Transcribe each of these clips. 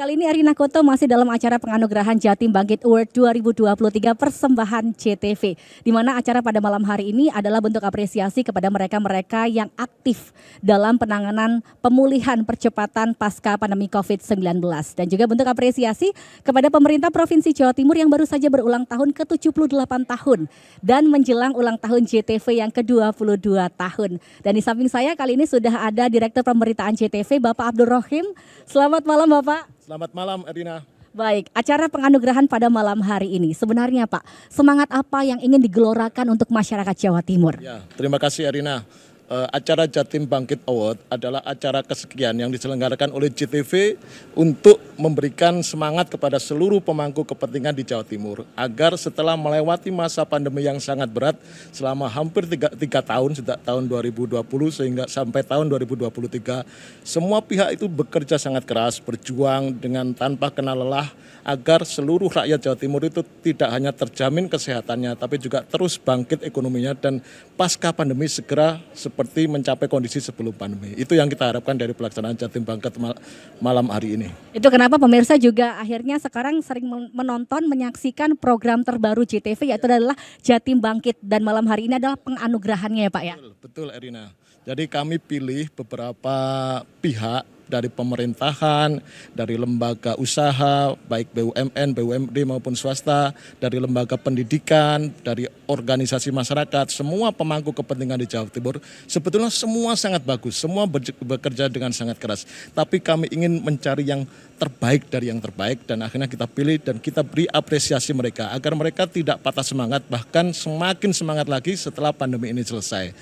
Kali ini Arina Koto masih dalam acara penganugerahan Jatim Bangkit Award 2023 Persembahan CTV. Di mana acara pada malam hari ini adalah bentuk apresiasi kepada mereka-mereka yang aktif dalam penanganan pemulihan percepatan pasca pandemi COVID-19. Dan juga bentuk apresiasi kepada pemerintah Provinsi Jawa Timur yang baru saja berulang tahun ke-78 tahun. Dan menjelang ulang tahun CTV yang ke-22 tahun. Dan di samping saya kali ini sudah ada Direktur Pemberitaan CTV Bapak Abdul Rohim. Selamat malam Bapak. Selamat malam Erina. Baik, acara penganugerahan pada malam hari ini sebenarnya Pak, semangat apa yang ingin digelorakan untuk masyarakat Jawa Timur? Ya, terima kasih Erina. Eh, acara Jatim Bangkit Award adalah acara kesekian yang diselenggarakan oleh JTV untuk memberikan semangat kepada seluruh pemangku kepentingan di Jawa Timur agar setelah melewati masa pandemi yang sangat berat selama hampir tiga, tiga tahun sejak tahun 2020 sehingga sampai tahun 2023 semua pihak itu bekerja sangat keras berjuang dengan tanpa kenal lelah agar seluruh rakyat Jawa Timur itu tidak hanya terjamin kesehatannya tapi juga terus bangkit ekonominya dan pasca pandemi segera seperti mencapai kondisi sebelum pandemi. Itu yang kita harapkan dari pelaksanaan Jatim Bangket mal malam hari ini. Itu kenapa pemirsa juga akhirnya sekarang sering menonton, menyaksikan program terbaru JTV yaitu iya. adalah Jatim Bangkit dan malam hari ini adalah penganugerahannya ya Pak ya? Betul, betul Erina. Jadi kami pilih beberapa pihak dari pemerintahan, dari lembaga usaha, baik BUMN, BUMD maupun swasta, dari lembaga pendidikan, dari organisasi masyarakat, semua pemangku kepentingan di Jawa Timur, sebetulnya semua sangat bagus, semua bekerja dengan sangat keras. Tapi kami ingin mencari yang terbaik dari yang terbaik dan akhirnya kita pilih dan kita beri apresiasi mereka agar mereka tidak patah semangat bahkan semakin semangat lagi setelah pandemi ini selesai.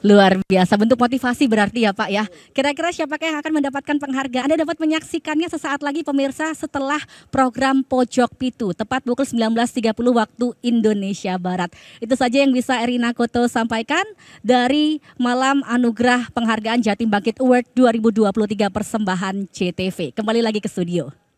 Luar biasa bentuk motivasi berarti ya Pak ya. Kira-kira siapakah yang akan mendapatkan penghargaan? Anda dapat menyaksikannya sesaat lagi pemirsa setelah program Pojok Pitu tepat pukul 19.30 waktu Indonesia Barat. Itu saja yang bisa Erina Koto sampaikan dari Malam Anugerah Penghargaan Jatim Bangkit Award 2023 Persembahan CTV. Kembali lagi ke studio.